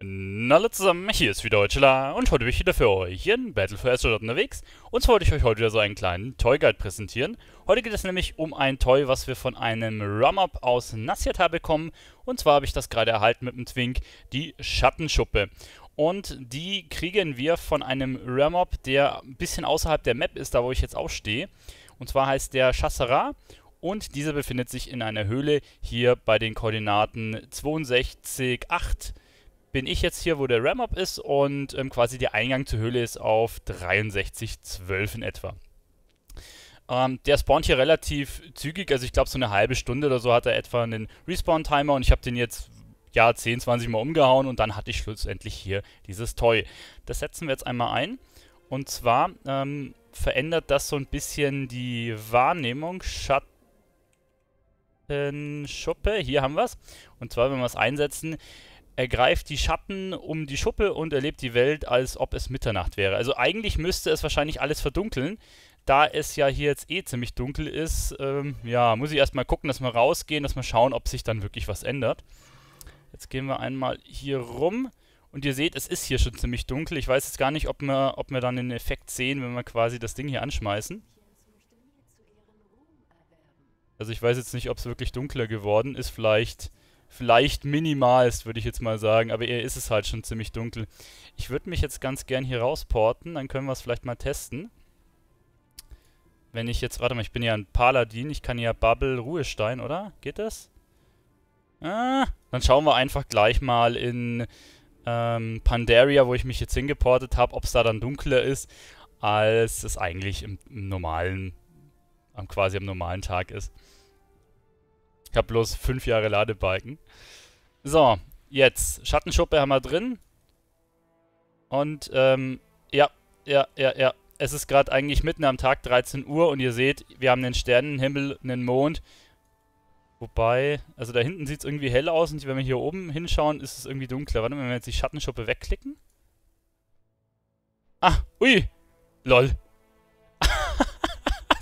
Na alle zusammen, hier ist wieder Heuchela und heute bin ich wieder für euch in Battle for Azeroth unterwegs. Und zwar wollte ich euch heute wieder so einen kleinen Toy Guide präsentieren. Heute geht es nämlich um ein Toy, was wir von einem Rum-Up aus Nassiata bekommen. Und zwar habe ich das gerade erhalten mit dem Twink, die Schattenschuppe. Und die kriegen wir von einem Rum-Up, der ein bisschen außerhalb der Map ist, da wo ich jetzt auch stehe. Und zwar heißt der Chassera. und dieser befindet sich in einer Höhle hier bei den Koordinaten 62, 8, bin ich jetzt hier, wo der Ram-Up ist und ähm, quasi der Eingang zur Höhle ist auf 63,12 in etwa. Ähm, der spawnt hier relativ zügig, also ich glaube so eine halbe Stunde oder so hat er etwa einen Respawn-Timer und ich habe den jetzt ja 10, 20 Mal umgehauen und dann hatte ich schlussendlich hier dieses Toy. Das setzen wir jetzt einmal ein und zwar ähm, verändert das so ein bisschen die Wahrnehmung. Schatten. Schuppe, hier haben wir es. Und zwar, wenn wir es einsetzen, ergreift die Schatten um die Schuppe und erlebt die Welt, als ob es Mitternacht wäre. Also eigentlich müsste es wahrscheinlich alles verdunkeln. Da es ja hier jetzt eh ziemlich dunkel ist, ähm, ja, muss ich erstmal gucken, dass wir rausgehen, dass wir schauen, ob sich dann wirklich was ändert. Jetzt gehen wir einmal hier rum. Und ihr seht, es ist hier schon ziemlich dunkel. Ich weiß jetzt gar nicht, ob wir, ob wir dann den Effekt sehen, wenn wir quasi das Ding hier anschmeißen. Also ich weiß jetzt nicht, ob es wirklich dunkler geworden ist. Vielleicht Vielleicht minimalst, würde ich jetzt mal sagen, aber eher ist es halt schon ziemlich dunkel. Ich würde mich jetzt ganz gern hier rausporten, dann können wir es vielleicht mal testen. Wenn ich jetzt, warte mal, ich bin ja ein Paladin, ich kann ja Bubble Ruhestein, oder? Geht das? Ah, dann schauen wir einfach gleich mal in ähm, Pandaria, wo ich mich jetzt hingeportet habe, ob es da dann dunkler ist, als es eigentlich im, im normalen, quasi am normalen Tag ist. Ich habe bloß fünf Jahre Ladebalken. So, jetzt. Schattenschuppe haben wir drin. Und, ähm, ja, ja, ja, ja. Es ist gerade eigentlich mitten am Tag, 13 Uhr, und ihr seht, wir haben einen Sternenhimmel, einen Mond. Wobei, also da hinten sieht es irgendwie hell aus, und wenn wir hier oben hinschauen, ist es irgendwie dunkler. Warte mal, wenn wir jetzt die Schattenschuppe wegklicken. Ah, ui, lol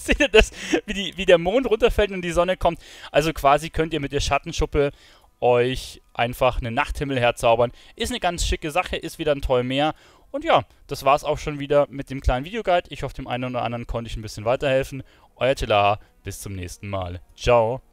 seht ihr das, wie, die, wie der Mond runterfällt und die Sonne kommt. Also quasi könnt ihr mit der Schattenschuppe euch einfach einen Nachthimmel herzaubern. Ist eine ganz schicke Sache, ist wieder ein toll Meer. Und ja, das war's auch schon wieder mit dem kleinen Videoguide. Ich hoffe, dem einen oder anderen konnte ich ein bisschen weiterhelfen. Euer Tela, bis zum nächsten Mal. Ciao.